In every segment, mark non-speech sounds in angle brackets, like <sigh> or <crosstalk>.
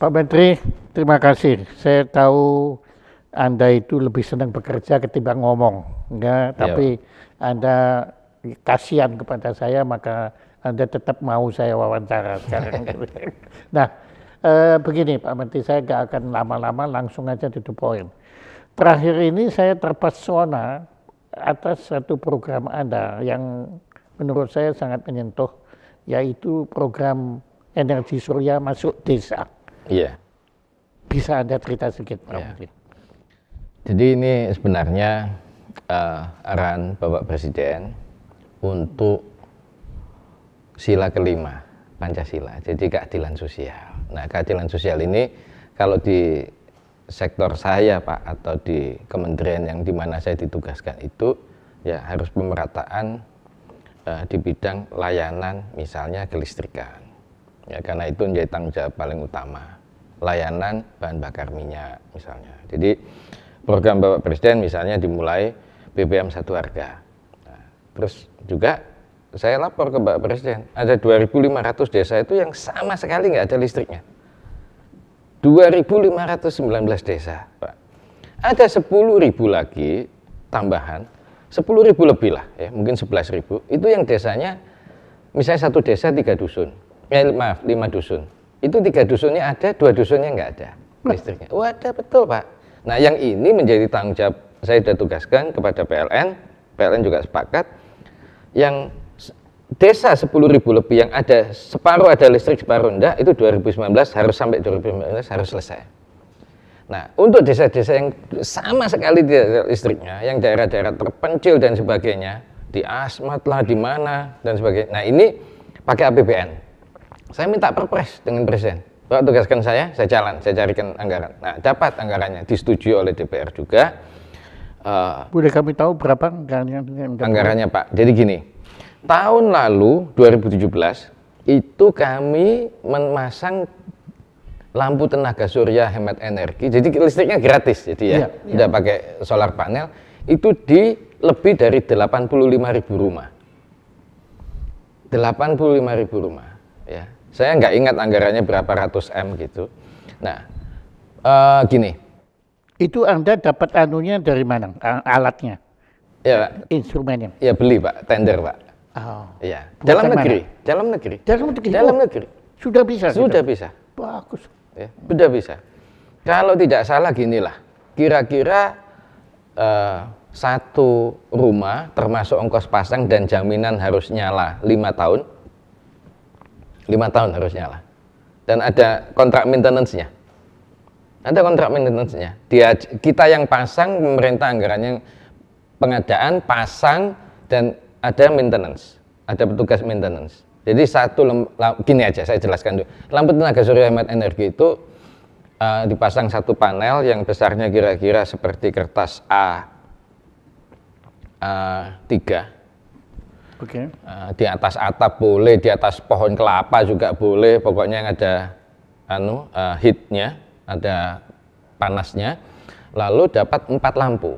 Pak Menteri, terima kasih. Saya tahu Anda itu lebih senang bekerja ketimbang ngomong, ya, iya. tapi ya. Anda kasihan kepada saya, maka Anda tetap mau saya wawancara sekarang. <laughs> nah, eh, begini Pak Menteri, saya nggak akan lama-lama, langsung aja to the point. Terakhir ini saya terpesona atas satu program Anda yang menurut saya sangat menyentuh, yaitu program energi surya masuk desa. Iya. Yeah. Bisa ada cerita sedikit Pak yeah. Jadi ini sebenarnya uh, arahan Bapak Presiden untuk sila kelima Pancasila. Jadi keadilan sosial. Nah, keadilan sosial ini kalau di sektor saya Pak atau di kementerian yang di mana saya ditugaskan itu ya harus pemerataan uh, di bidang layanan misalnya kelistrikan. Ya karena itu menjadi tanggung jawab paling utama layanan bahan bakar minyak misalnya. Jadi program Bapak Presiden misalnya dimulai BBM satu harga. Nah, terus juga saya lapor ke Bapak Presiden, ada 2.500 desa itu yang sama sekali nggak ada listriknya. 2.519 desa, Pak. Ada 10.000 lagi tambahan, 10.000 lebih lah, ya, mungkin 11.000. Itu yang desanya, misalnya satu desa tiga dusun, eh, maaf, lima dusun itu tiga dusunnya ada, dua dusunnya nggak ada nah. listriknya. Oh ada betul pak. Nah yang ini menjadi tanggung jawab saya sudah tugaskan kepada PLN, PLN juga sepakat. Yang desa 10.000 lebih yang ada separuh ada listrik separuh enggak itu 2019 harus sampai 2019 harus selesai. Nah, untuk desa-desa yang sama sekali tidak ada listriknya, yang daerah-daerah terpencil dan sebagainya, di Asmat lah, di mana dan sebagainya. Nah, ini pakai APBN saya minta perpres dengan presiden. Pak tugaskan saya, saya jalan, saya carikan anggaran. Nah, dapat anggarannya, disetujui oleh DPR juga. Uh, Boleh kami tahu berapa anggarannya? Anggarannya Pak, jadi gini, tahun lalu 2017 itu kami memasang lampu tenaga surya hemat energi, jadi listriknya gratis, jadi ya, ya, ya. tidak pakai solar panel, itu di lebih dari 85 ribu rumah. 85 ribu rumah, ya saya nggak ingat anggarannya berapa ratus M gitu. Nah, uh, gini. Itu Anda dapat anunya dari mana? Alatnya? Ya, Instrumennya? Ya, beli, Pak. Tender, Pak. Oh. Ya. Dalam negeri. Dalam negeri. Dalam negeri. Dalam oh, negeri. Sudah bisa. Sudah gitu? bisa. Bagus. Ya, sudah bisa. Kalau tidak salah ginilah. Kira-kira uh, satu rumah termasuk ongkos pasang dan jaminan harus nyala lima tahun lima tahun harusnya lah dan ada kontrak maintenance-nya ada kontrak maintenance-nya dia kita yang pasang pemerintah anggarannya pengadaan pasang dan ada maintenance ada petugas maintenance jadi satu gini aja saya jelaskan dulu lampu tenaga surya hemat energi itu uh, dipasang satu panel yang besarnya kira-kira seperti kertas A uh, 3 Okay. Eh, di atas atap boleh, di atas pohon kelapa juga boleh. Pokoknya yang ada anu uh, heatnya, ada panasnya. Lalu dapat empat lampu.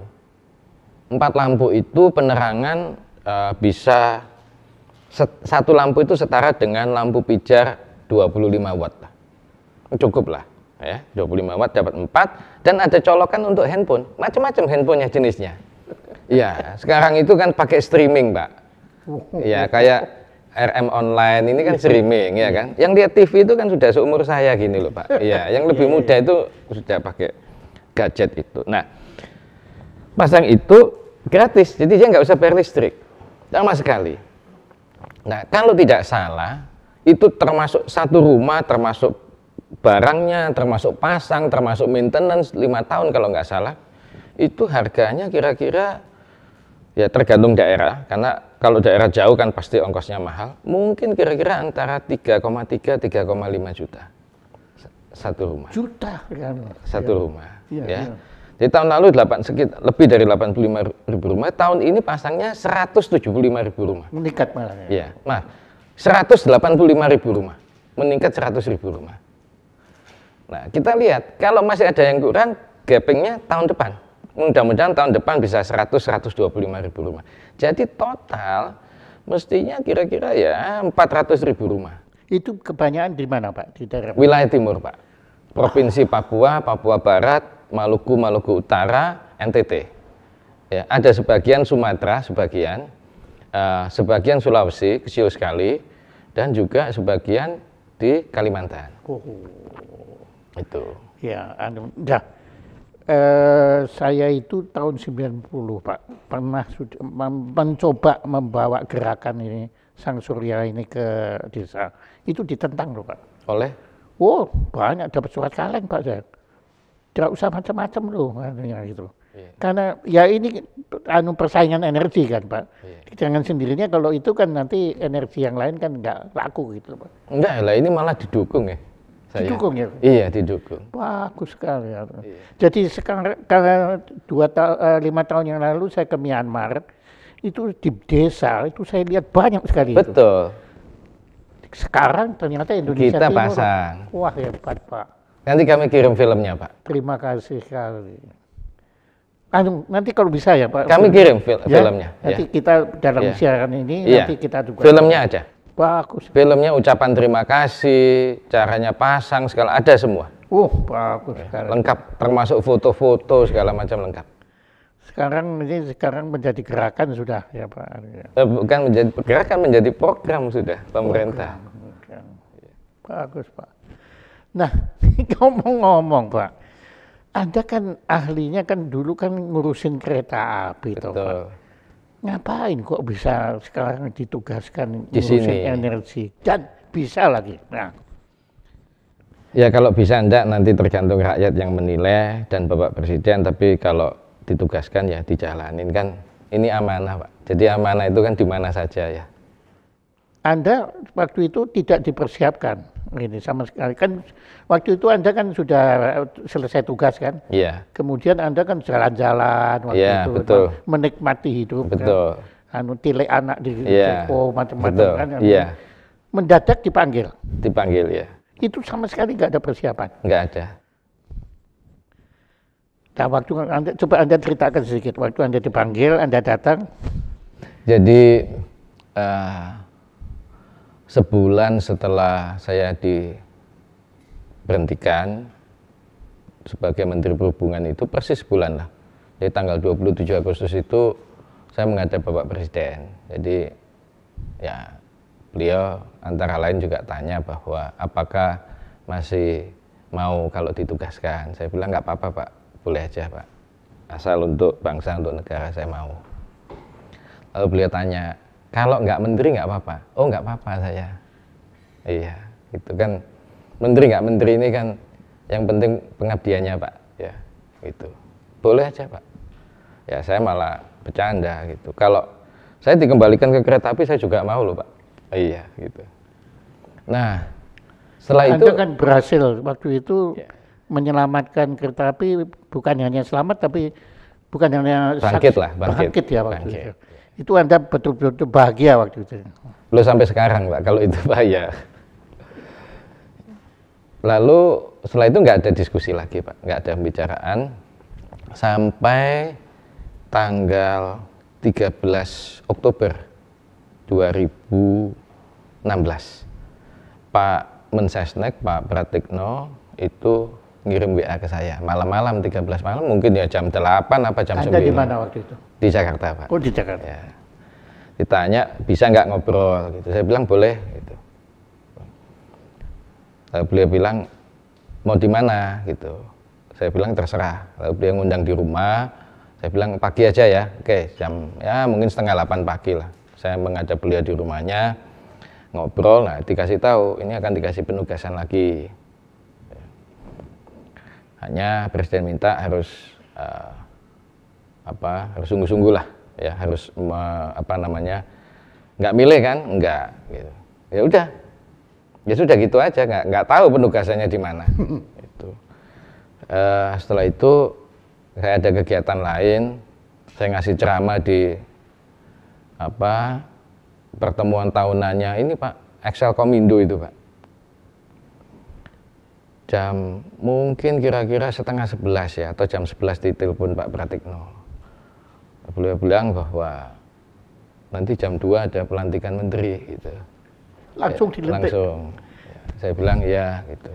Empat lampu itu penerangan uh, bisa satu lampu itu setara dengan lampu pijar 25 watt lah. Cukup lah ya, 25 watt dapat empat dan ada colokan untuk handphone. Macam-macam handphonenya jenisnya. ya sekarang itu kan pakai streaming, Pak ya kayak RM online ini kan streaming ya kan. Yang lihat TV itu kan sudah seumur saya gini loh Pak. Iya, yang lebih iya, iya, muda iya. itu sudah pakai gadget itu. Nah, pasang itu gratis, jadi dia nggak usah bayar listrik sama sekali. Nah, kalau tidak salah itu termasuk satu rumah, termasuk barangnya, termasuk pasang, termasuk maintenance lima tahun kalau nggak salah itu harganya kira-kira ya tergantung daerah karena kalau daerah jauh kan pasti ongkosnya mahal. Mungkin kira-kira antara 3,3 3,5 juta satu rumah. Juta kan. Satu ya. rumah. Ya, ya. ya. Jadi tahun lalu 8 sekitar lebih dari 85 ribu rumah. Tahun ini pasangnya 175 ribu rumah. Meningkat malah ya. Iya. Nah, 185 ribu rumah. Meningkat 100 ribu rumah. Nah, kita lihat kalau masih ada yang kurang, gapingnya tahun depan mudah-mudahan tahun depan bisa 100 125 ribu rumah. Jadi total mestinya kira-kira ya 400 ribu rumah. Itu kebanyakan di mana Pak? Di daerah wilayah timur Pak. Provinsi Papua, Papua Barat, Maluku, Maluku Utara, NTT. Ya, ada sebagian Sumatera, sebagian, uh, sebagian Sulawesi, kecil sekali, dan juga sebagian di Kalimantan. Oh. Itu. Ya, anu, dah. Eh, saya itu tahun 90 Pak, pernah sudah mencoba membawa gerakan ini Sang Surya ini ke desa. Itu ditentang loh Pak. Oleh? Oh banyak dapat surat kaleng Pak saya. Tidak usah macam-macam loh artinya gitu. Yeah. Karena ya ini anu persaingan energi kan Pak. Yeah. Jangan sendirinya kalau itu kan nanti energi yang lain kan nggak laku gitu Pak. Enggak lah ini malah didukung ya. Saya. Didukung ya? Iya, didukung. Bagus sekali. Ya. Iya. Jadi sekarang karena dua ta eh, lima tahun yang lalu saya ke Myanmar, itu di desa itu saya lihat banyak sekali. Betul. Itu. Sekarang ternyata Indonesia kita Timur, pasang. Wah hebat Pak. Nanti kami kirim filmnya Pak. Terima kasih sekali. Anu, nanti kalau bisa ya Pak. Kami kirim fil ya? filmnya. Nanti ya. kita dalam ya. siaran ini ya. nanti kita juga. Filmnya aja bagus filmnya ucapan terima kasih caranya pasang segala ada semua uh bagus sekali lengkap termasuk foto-foto segala macam lengkap sekarang ini sekarang menjadi gerakan sudah ya Pak eh, bukan menjadi gerakan menjadi program sudah pemerintah program. bagus Pak nah <laughs> ngomong-ngomong Pak anda kan ahlinya kan dulu kan ngurusin kereta api Betul. Toh, Pak ngapain kok bisa sekarang ditugaskan di sini energi dan bisa lagi. Nah. Ya kalau bisa enggak nanti tergantung rakyat yang menilai dan Bapak Presiden tapi kalau ditugaskan ya dijalanin kan ini amanah Pak. Jadi amanah itu kan di mana saja ya. Anda waktu itu tidak dipersiapkan ini sama sekali kan waktu itu anda kan sudah eh, selesai tugas kan yeah. kemudian anda kan jalan-jalan waktu yeah, itu betul. Kan? menikmati hidup kan? betul. kan anu tilik anak di yeah. Iya. macam-macam kan yeah. mendadak dipanggil dipanggil ya itu sama sekali nggak ada persiapan nggak ada nah waktu anda coba anda ceritakan sedikit waktu anda dipanggil anda datang jadi uh, sebulan setelah saya diberhentikan sebagai Menteri Perhubungan itu persis sebulan lah. Jadi tanggal 27 Agustus itu saya menghadap Bapak Presiden. Jadi ya beliau antara lain juga tanya bahwa apakah masih mau kalau ditugaskan. Saya bilang nggak apa-apa Pak, boleh aja Pak. Asal untuk bangsa, untuk negara saya mau. Lalu beliau tanya, kalau nggak menteri nggak apa-apa oh nggak apa-apa saya iya itu kan menteri nggak menteri ini kan yang penting pengabdiannya pak ya itu boleh aja pak ya saya malah bercanda gitu kalau saya dikembalikan ke kereta api saya juga mau loh pak iya gitu nah setelah Anda itu kan berhasil waktu itu ya. menyelamatkan kereta api bukan hanya selamat tapi bukan hanya bangkit lah bangkit, bangkit ya waktu bangkit. itu itu Anda betul-betul bahagia waktu itu? Belum sampai sekarang, Pak, kalau itu bayar Lalu setelah itu nggak ada diskusi lagi, Pak. Nggak ada pembicaraan. Sampai tanggal 13 Oktober 2016. Pak Mensesnek, Pak Pratikno itu ngirim WA ke saya malam-malam 13 malam mungkin ya jam 8 apa jam Anda 9 di mana waktu itu? di Jakarta Pak oh di Jakarta ya. ditanya bisa nggak ngobrol gitu saya bilang boleh gitu lalu beliau bilang mau di mana gitu saya bilang terserah lalu beliau ngundang di rumah saya bilang pagi aja ya oke jam ya mungkin setengah 8 pagi lah saya mengajak beliau di rumahnya ngobrol nah dikasih tahu ini akan dikasih penugasan lagi hanya presiden minta harus uh, apa harus sungguh-sungguh lah ya harus me, apa namanya nggak milih kan nggak gitu ya udah ya sudah gitu aja nggak nggak tahu penugasannya di mana <laughs> itu uh, eh, setelah itu saya ada kegiatan lain saya ngasih ceramah di apa pertemuan tahunannya ini pak Excel Komindo itu pak jam mungkin kira-kira setengah sebelas ya atau jam sebelas telepon Pak Pratikno beliau bilang bahwa nanti jam dua ada pelantikan menteri gitu langsung ya, dilantik langsung ya, saya bilang ya gitu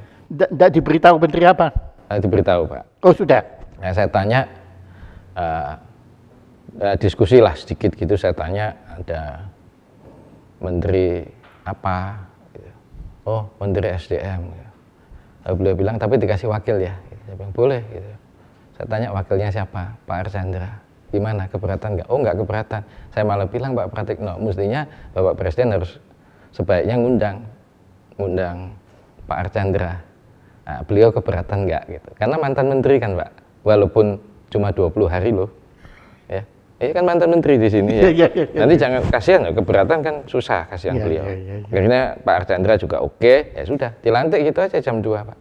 tidak diberitahu menteri apa nah, diberitahu Pak oh sudah nah, saya tanya uh, uh, diskusi sedikit gitu saya tanya ada menteri apa ya. oh menteri SDM beliau bilang tapi dikasih wakil ya saya bilang boleh gitu saya tanya wakilnya siapa Pak Archandra gimana keberatan nggak oh nggak keberatan saya malah bilang Pak Pratikno mestinya Bapak Presiden harus sebaiknya ngundang ngundang Pak Archandra nah, beliau keberatan nggak gitu karena mantan menteri kan Pak walaupun cuma 20 hari loh Iya kan mantan menteri di sini ya. <laughs> ya, ya, ya Nanti jangan kasihan ya, keberatan kan susah kasihan iya, beliau. Iya, iya. Akhirnya Pak Archandra juga oke, okay, ya sudah dilantik gitu aja jam 2 Pak.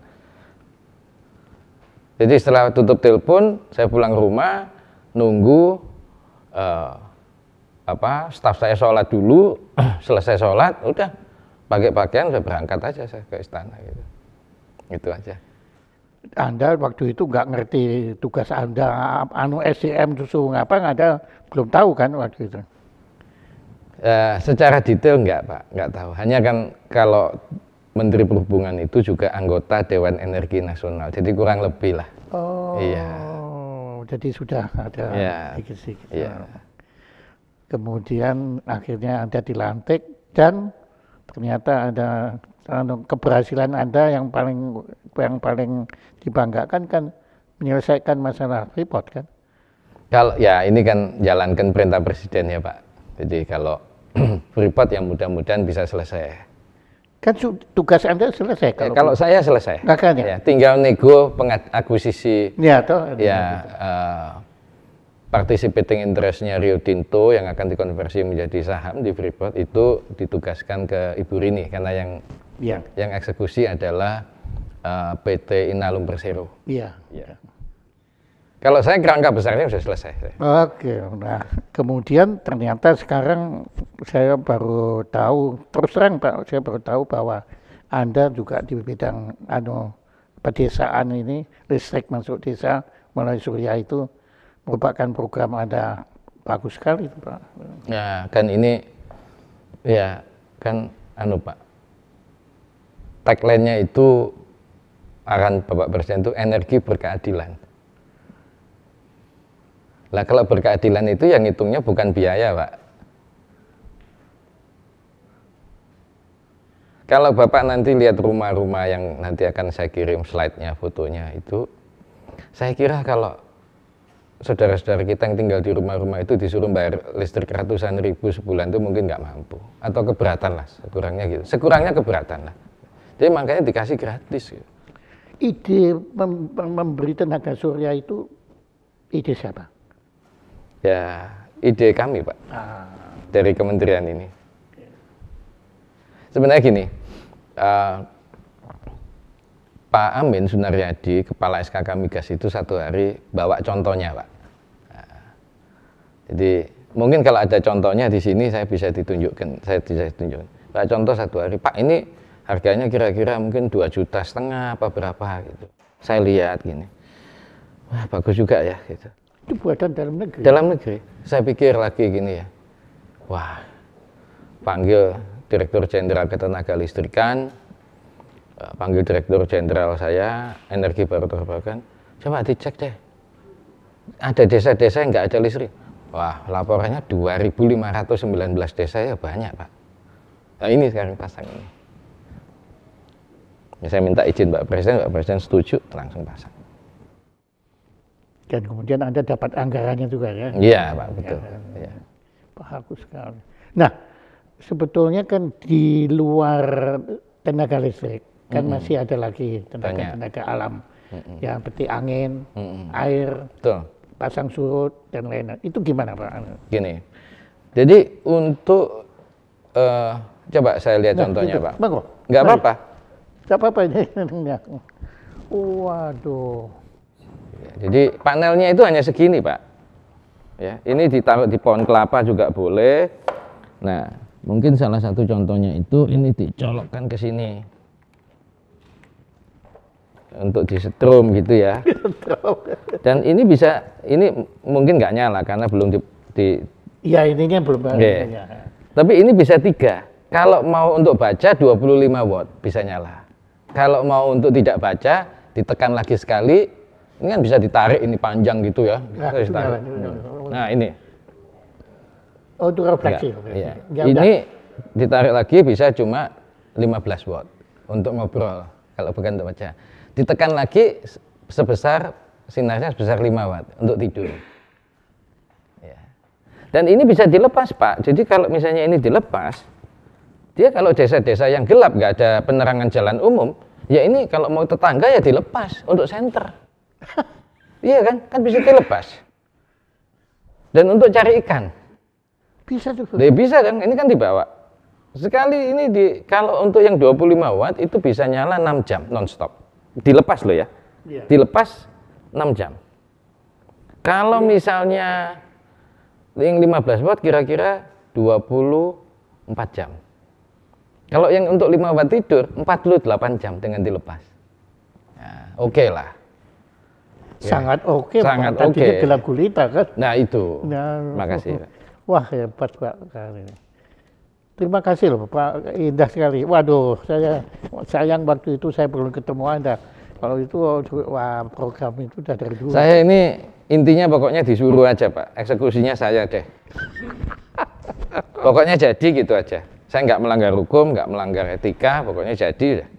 Jadi setelah tutup telepon, saya pulang rumah, nunggu uh, apa staf saya sholat dulu, <clears throat> selesai sholat, udah pakai pakaian saya berangkat aja saya ke istana gitu, gitu aja. Anda waktu itu nggak ngerti tugas Anda, anu SCM susu ngapa nggak ada belum tahu kan waktu itu? Uh, secara detail nggak Pak, nggak tahu. Hanya kan kalau Menteri Perhubungan itu juga anggota Dewan Energi Nasional, jadi kurang lebih lah. Oh, iya. jadi sudah ada sedikit-sedikit. Iya. Yeah. Yeah. Kemudian akhirnya Anda dilantik dan ternyata ada anu, keberhasilan Anda yang paling yang paling dibanggakan kan menyelesaikan masalah freeport kan? Kalau ya ini kan jalankan perintah presiden ya Pak. Jadi kalau freeport <clears throat> yang mudah-mudahan bisa selesai. Kan tugas Anda selesai kalau ya, kalau saya selesai. Makanya. Ya, tinggal nego pengat akuisisi. Ya toh. Ya uh, participating interestnya Rio Tinto yang akan dikonversi menjadi saham di Freeport itu ditugaskan ke Ibu Rini karena yang ya. yang eksekusi adalah uh, eh, PT Inalum Persero. Iya. Ya. Kalau saya kerangka besarnya sudah selesai. Oke, nah kemudian ternyata sekarang saya baru tahu terus terang Pak, saya baru tahu bahwa Anda juga di bidang anu pedesaan ini listrik masuk desa melalui surya itu merupakan program ada bagus sekali itu pak. Ya kan ini ya kan anu pak tagline-nya itu akan Bapak Presiden itu energi berkeadilan. Lah kalau berkeadilan itu yang hitungnya bukan biaya, Pak. Kalau Bapak nanti lihat rumah-rumah yang nanti akan saya kirim slide-nya, fotonya itu, saya kira kalau saudara-saudara kita yang tinggal di rumah-rumah itu disuruh bayar listrik ratusan ribu sebulan itu mungkin nggak mampu atau keberatan lah sekurangnya gitu sekurangnya keberatan lah jadi makanya dikasih gratis gitu. ide mem memberi tenaga surya itu ide siapa ya ide kami pak ah. dari kementerian ini sebenarnya gini uh, Pak Amin Sunaryadi, Kepala SKK Migas itu satu hari bawa contohnya, Pak. Nah, jadi mungkin kalau ada contohnya di sini saya bisa ditunjukkan, saya bisa ditunjukkan. Pak contoh satu hari, Pak ini harganya kira-kira mungkin 2 juta setengah apa berapa gitu. Saya lihat gini, wah bagus juga ya gitu. Itu buatan dalam negeri. Dalam negeri. Saya pikir lagi gini ya, wah panggil Direktur Jenderal Ketenaga Listrikan, Eh, panggil direktur jenderal saya energi baru terbarukan coba dicek deh ada desa-desa yang nggak ada listrik wah laporannya 2.519 desa ya banyak pak nah ini sekarang pasang ini Misalnya saya minta izin Pak Presiden, Pak Presiden setuju, langsung pasang. Dan kemudian Anda dapat anggarannya juga ya? Iya Pak, betul. Ya. ya. Iya. Bagus sekali. Nah, sebetulnya kan di luar tenaga listrik, kan mm -hmm. masih ada lagi tenaga-tenaga alam mm -hmm. ya peti angin mm -hmm. air Betul. pasang surut dan lain-lain itu gimana pak gini jadi untuk uh, coba saya lihat nah, contohnya gitu. pak Bagus. nggak apa-apa nggak apa-apa ini <laughs> waduh jadi panelnya itu hanya segini pak ya ini ditaruh di pohon kelapa juga boleh nah mungkin salah satu contohnya itu ini dicolokkan ke sini untuk disetrum gitu ya. <laughs> Dan ini bisa ini mungkin nggak nyala karena belum di, di Ya ininya belum ada. Tapi ini bisa tiga. Kalau mau untuk baca 25 watt bisa nyala. Kalau mau untuk tidak baca ditekan lagi sekali ini kan bisa ditarik ini panjang gitu ya. Nah, nah ini. Oh itu refleksi. Ya, ya. Ini ditarik lagi bisa cuma 15 watt untuk ngobrol kalau bukan untuk baca ditekan lagi sebesar sinarnya sebesar 5 watt untuk tidur. Ya. Dan ini bisa dilepas Pak, jadi kalau misalnya ini dilepas, dia kalau desa-desa yang gelap gak ada penerangan jalan umum, ya ini kalau mau tetangga ya dilepas untuk senter. <laughs> iya kan, kan bisa dilepas. Dan untuk cari ikan. Bisa juga. Dia ya bisa kan, ini kan dibawa. Sekali ini di kalau untuk yang 25 watt itu bisa nyala 6 jam nonstop dilepas loh ya. Yeah. Dilepas 6 jam. Kalau yeah. misalnya yang 15 watt kira-kira 24 jam. Kalau yang untuk 5 watt tidur 48 jam dengan dilepas. Nah, oke okay lah. Sangat ya. oke, okay, sangat oke. Okay. gelap gulita kan. Nah itu. Nah, Makasih. Wah hebat Pak Karin. Terima kasih loh Pak, indah sekali. Waduh, saya sayang waktu itu saya belum ketemu Anda. Kalau itu wah, program itu sudah dari dulu. Saya ini intinya pokoknya disuruh aja Pak, eksekusinya saya deh. <laughs> pokoknya jadi gitu aja. Saya nggak melanggar hukum, nggak melanggar etika, pokoknya jadi udah.